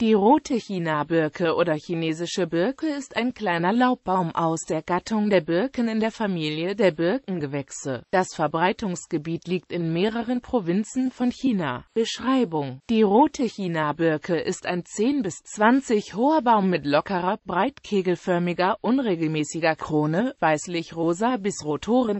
Die rote China-Birke oder chinesische Birke ist ein kleiner Laubbaum aus der Gattung der Birken in der Familie der Birkengewächse. Das Verbreitungsgebiet liegt in mehreren Provinzen von China. Beschreibung Die rote China-Birke ist ein 10 bis 20 hoher Baum mit lockerer, breitkegelförmiger, unregelmäßiger Krone, weißlich-rosa bis rotorange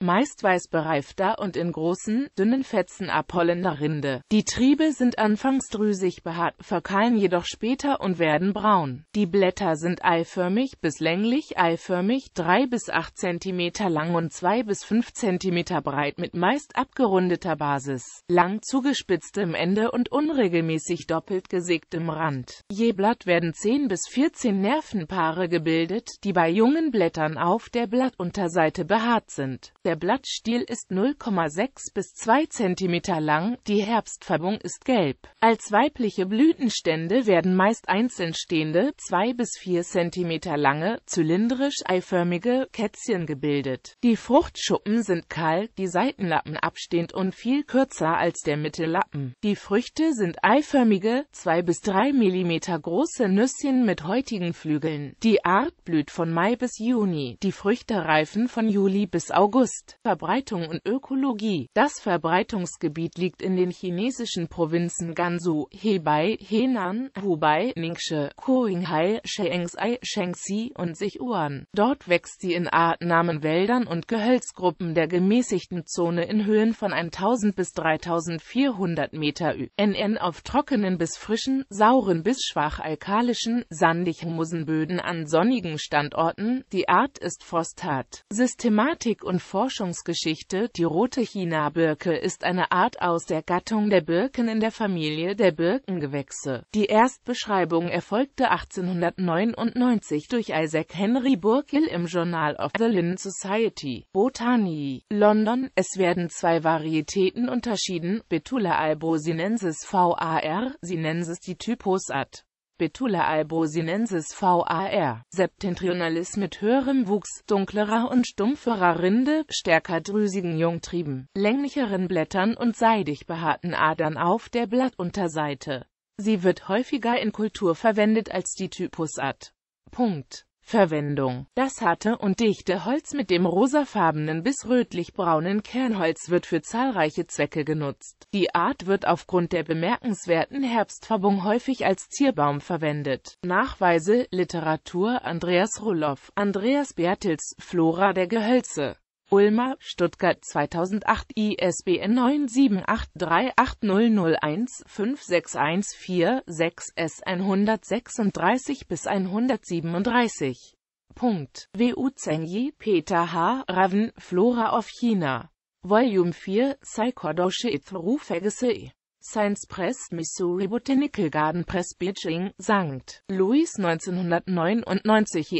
meist weiß bereifter und in großen, dünnen Fetzen abhollender Rinde. Die Triebe sind anfangs drüsig behaart, verkeimen jedoch später und werden braun. Die Blätter sind eiförmig bis länglich eiförmig, 3 bis 8 cm lang und 2 bis 5 cm breit mit meist abgerundeter Basis, lang zugespitztem Ende und unregelmäßig doppelt gesägtem Rand. Je Blatt werden 10 bis 14 Nervenpaare gebildet, die bei jungen Blättern auf der Blattunterseite behaart sind. Der Blattstiel ist 0,6 bis 2 cm lang, die Herbstfärbung ist gelb. Als weibliche Blüten Blütenstände werden meist einzeln stehende, zwei bis vier Zentimeter lange, zylindrisch-eiförmige Kätzchen gebildet. Die Fruchtschuppen sind kahl, die Seitenlappen abstehend und viel kürzer als der Mittellappen. Die Früchte sind eiförmige, zwei bis drei Millimeter große Nüsschen mit häutigen Flügeln. Die Art blüht von Mai bis Juni, die Früchte reifen von Juli bis August. Verbreitung und Ökologie Das Verbreitungsgebiet liegt in den chinesischen Provinzen Gansu, Hebei, Hebei Henan, Hubei, Ningxi, Kuinghai, Shengsai, Shengxi und Sichuan. Dort wächst sie in artnamen Wäldern und Gehölzgruppen der gemäßigten Zone in Höhen von 1000 bis 3400 Meter NN auf trockenen bis frischen, sauren bis schwach alkalischen, sandig Musenböden an sonnigen Standorten. Die Art ist Frostat. Systematik und Forschungsgeschichte Die rote China-Birke ist eine Art aus der Gattung der Birken in der Familie der Birkengewächse. Straße. Die Erstbeschreibung erfolgte 1899 durch Isaac Henry Burkill im Journal of the Lynn Society, Botany, London. Es werden zwei Varietäten unterschieden, Betula albosinensis var, sinensis die Typus ad. Betula albosinensis var. Septentrionalis mit höherem Wuchs, dunklerer und stumpferer Rinde, stärker drüsigen Jungtrieben, länglicheren Blättern und seidig behaarten Adern auf der Blattunterseite. Sie wird häufiger in Kultur verwendet als die Typusart. Punkt. Verwendung. Das harte und dichte Holz mit dem rosafarbenen bis rötlich-braunen Kernholz wird für zahlreiche Zwecke genutzt. Die Art wird aufgrund der bemerkenswerten Herbstfärbung häufig als Zierbaum verwendet. Nachweise Literatur Andreas Rulloff, Andreas Bertels, Flora der Gehölze Ulmer, Stuttgart 2008 ISBN 9783890015614-6 S 136 bis 137. Punkt. W.U. Zengyi, Peter H. Raven, Flora of China. Volume 4, Psychodoshe Ithru Fegese e. Science Press, Missouri Botanical Garden Press, Beijing, St. Louis 1999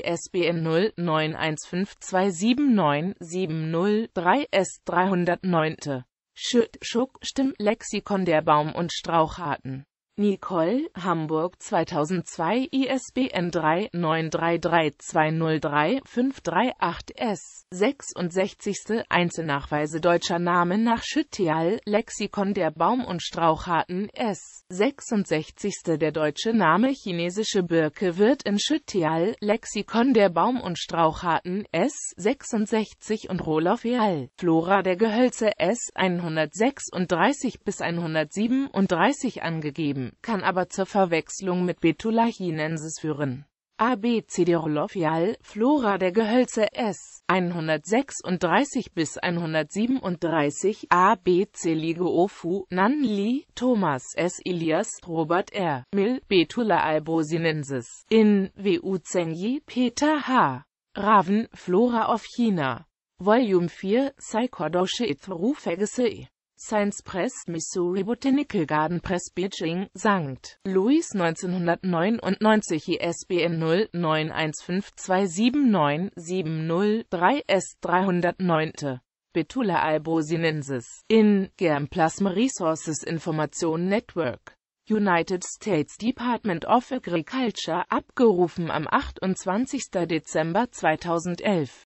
ISBN 0915279703 S309. Schütt, Schuck, Stimm, Lexikon der Baum- und Straucharten Nicole, Hamburg 2002 ISBN 3933203-538-S 66. Einzelnachweise deutscher Namen nach Schüttial, Lexikon der Baum- und Straucharten S 66. Der deutsche Name chinesische Birke wird in Schüttial, Lexikon der Baum- und Straucharten S 66 und Roloff Eal, Flora der Gehölze S 136 bis 137 angegeben kann aber zur Verwechslung mit Betula chinensis führen. A. B. Cederlofial, Flora der Gehölze S. 136 bis 137, A. B. Nan Li, Thomas S. Elias, Robert R. Mill, Betula albosinensis, in WU U. Zengyi, Peter H. Raven, Flora of China. Volume 4, Psychodoshit Rufegese Science Press, Missouri Botanical Garden Press, Beijing, St. Louis 1999, ISBN 0915279703 S309. Betula albosinensis. In Germplasma Resources Information Network. United States Department of Agriculture abgerufen am 28. Dezember 2011.